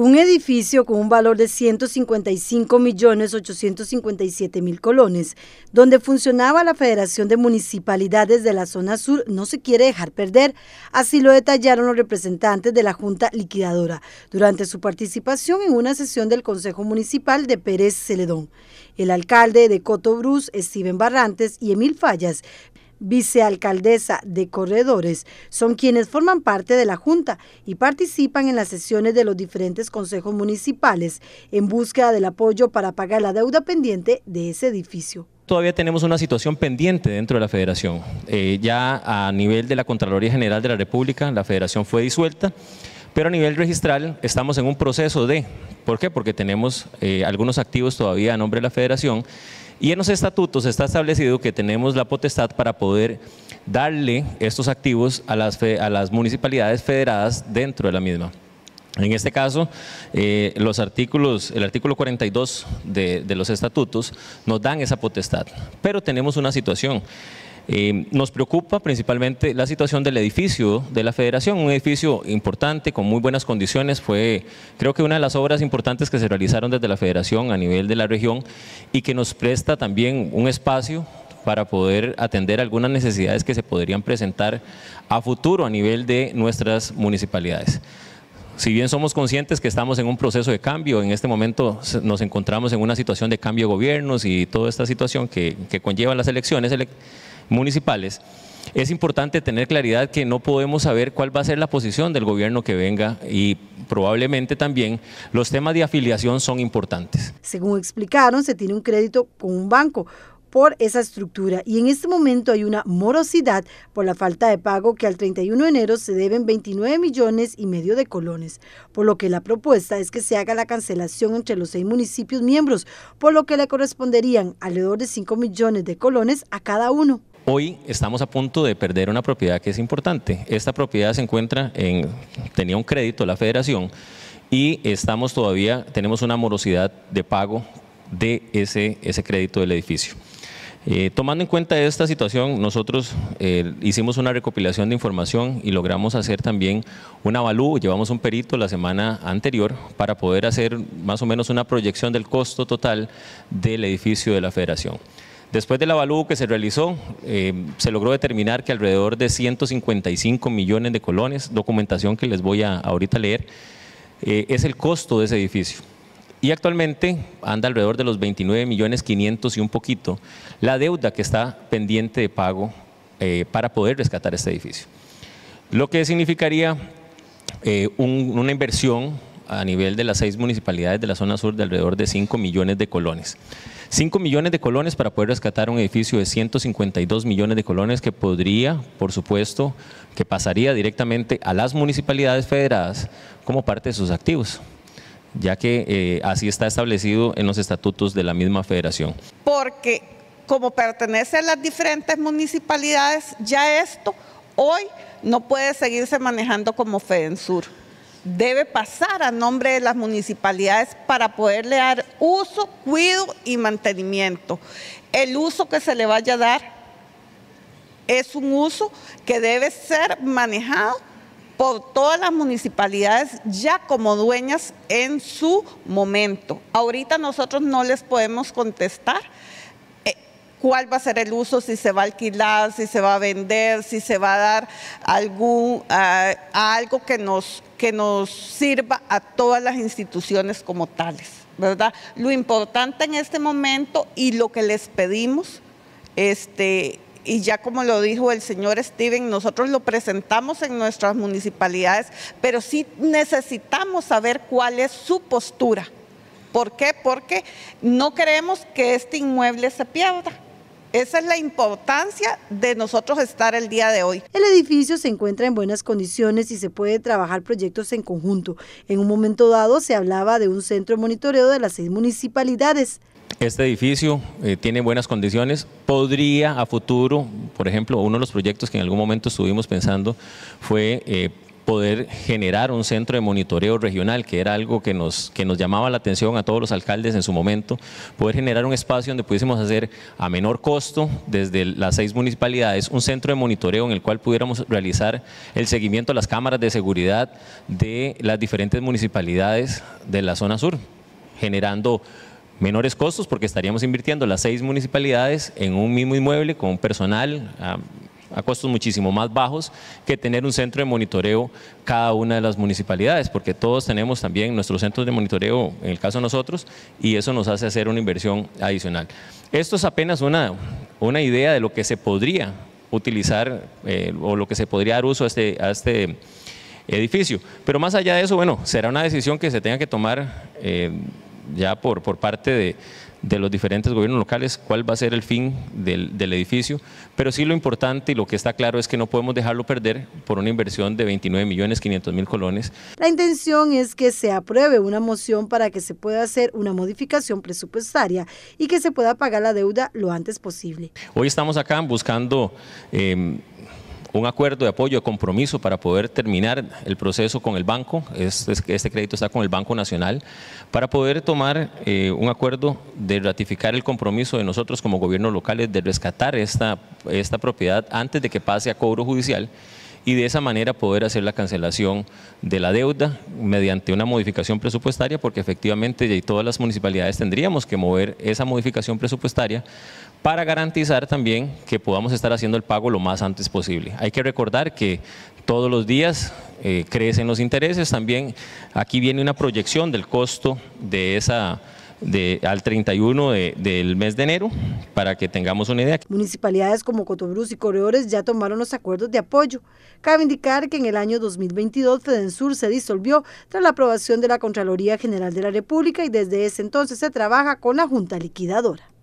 un edificio con un valor de 155.857.000 colones, donde funcionaba la Federación de Municipalidades de la Zona Sur, no se quiere dejar perder, así lo detallaron los representantes de la Junta Liquidadora durante su participación en una sesión del Consejo Municipal de Pérez Celedón. El alcalde de Coto Brus, Steven Barrantes y Emil Fallas vicealcaldesa de Corredores, son quienes forman parte de la Junta y participan en las sesiones de los diferentes consejos municipales en búsqueda del apoyo para pagar la deuda pendiente de ese edificio todavía tenemos una situación pendiente dentro de la federación. Eh, ya a nivel de la Contraloría General de la República, la federación fue disuelta, pero a nivel registral estamos en un proceso de, ¿por qué? Porque tenemos eh, algunos activos todavía a nombre de la federación y en los estatutos está establecido que tenemos la potestad para poder darle estos activos a las, a las municipalidades federadas dentro de la misma. En este caso, eh, los artículos, el artículo 42 de, de los estatutos nos dan esa potestad, pero tenemos una situación. Eh, nos preocupa principalmente la situación del edificio de la federación, un edificio importante, con muy buenas condiciones, fue creo que una de las obras importantes que se realizaron desde la federación a nivel de la región y que nos presta también un espacio para poder atender algunas necesidades que se podrían presentar a futuro a nivel de nuestras municipalidades si bien somos conscientes que estamos en un proceso de cambio, en este momento nos encontramos en una situación de cambio de gobiernos y toda esta situación que, que conlleva las elecciones municipales, es importante tener claridad que no podemos saber cuál va a ser la posición del gobierno que venga y probablemente también los temas de afiliación son importantes. Según explicaron, se tiene un crédito con un banco por esa estructura y en este momento hay una morosidad por la falta de pago que al 31 de enero se deben 29 millones y medio de colones, por lo que la propuesta es que se haga la cancelación entre los seis municipios miembros, por lo que le corresponderían alrededor de 5 millones de colones a cada uno. Hoy estamos a punto de perder una propiedad que es importante. Esta propiedad se encuentra en, tenía un crédito la federación y estamos todavía, tenemos una morosidad de pago de ese, crédito del edificio. Eh, tomando en cuenta esta situación, nosotros eh, hicimos una recopilación de información y logramos hacer también un avalúo, llevamos un perito la semana anterior para poder hacer más o menos una proyección del costo total del edificio de la federación. Después del avalúo que se realizó, eh, se logró determinar que alrededor de 155 millones de colones, documentación que les voy a ahorita leer, eh, es el costo de ese edificio. Y actualmente anda alrededor de los 29 millones 500 y un poquito la deuda que está pendiente de pago eh, para poder rescatar este edificio. Lo que significaría una inversión a nivel de las seis municipalidades de la zona sur de alrededor de 5 millones de colones. 5 millones de colones para poder rescatar un edificio de 152 millones de colones que podría, por supuesto, que pasaría directamente a las municipalidades federadas como parte de sus activos ya que eh, así está establecido en los estatutos de la misma federación. Porque como pertenece a las diferentes municipalidades, ya esto hoy no puede seguirse manejando como FEDENSUR debe pasar a nombre de las municipalidades para poderle dar uso, cuido y mantenimiento. El uso que se le vaya a dar es un uso que debe ser manejado por todas las municipalidades ya como dueñas en su momento. Ahorita nosotros no les podemos contestar eh, cuál va a ser el uso, si se va a alquilar, si se va a vender, si se va a dar ah, algo que nos que nos sirva a todas las instituciones como tales, ¿verdad? Lo importante en este momento y lo que les pedimos, este, y ya como lo dijo el señor Steven, nosotros lo presentamos en nuestras municipalidades, pero sí necesitamos saber cuál es su postura. ¿Por qué? Porque no queremos que este inmueble se pierda. Esa es la importancia de nosotros estar el día de hoy. El edificio se encuentra en buenas condiciones y se puede trabajar proyectos en conjunto. En un momento dado se hablaba de un centro de monitoreo de las seis municipalidades. Este edificio eh, tiene buenas condiciones, podría a futuro, por ejemplo, uno de los proyectos que en algún momento estuvimos pensando fue eh, poder generar un centro de monitoreo regional, que era algo que nos, que nos llamaba la atención a todos los alcaldes en su momento, poder generar un espacio donde pudiésemos hacer a menor costo, desde las seis municipalidades, un centro de monitoreo en el cual pudiéramos realizar el seguimiento a las cámaras de seguridad de las diferentes municipalidades de la zona sur, generando menores costos porque estaríamos invirtiendo las seis municipalidades en un mismo inmueble con personal ah, a costos muchísimo más bajos que tener un centro de monitoreo cada una de las municipalidades, porque todos tenemos también nuestros centros de monitoreo, en el caso de nosotros, y eso nos hace hacer una inversión adicional. Esto es apenas una, una idea de lo que se podría utilizar eh, o lo que se podría dar uso a este, a este edificio. Pero más allá de eso, bueno, será una decisión que se tenga que tomar eh, ya por, por parte de, de los diferentes gobiernos locales, cuál va a ser el fin del, edificio, pero sí lo importante y lo que está claro es que no podemos dejarlo perder por una inversión de 29 millones 500 mil colones. La intención es que se apruebe una moción para que se pueda hacer una modificación presupuestaria y que se pueda pagar la deuda lo antes posible. Hoy estamos acá buscando... Em, un acuerdo de apoyo, de compromiso para poder terminar el proceso con el banco, este, este crédito está con el Banco Nacional, para poder tomar eh, un acuerdo de ratificar el compromiso de nosotros como gobiernos locales de rescatar esta, esta propiedad antes de que pase a cobro judicial y de esa manera poder hacer la cancelación de la deuda mediante una modificación presupuestaria porque efectivamente todas las municipalidades tendríamos que mover esa modificación presupuestaria para garantizar también que podamos estar haciendo el pago lo más antes posible. Hay que recordar que todos los días eh, crecen los intereses, también aquí viene una proyección del costo de esa al 31 de, del mes de enero, para que tengamos una idea. Municipalidades como Cotobruz y Correores ya tomaron los acuerdos de apoyo. Cabe indicar que en el año 2022 FEDENSUR se disolvió tras la aprobación de la Contraloría General de la República y desde ese entonces se trabaja con la Junta Liquidadora.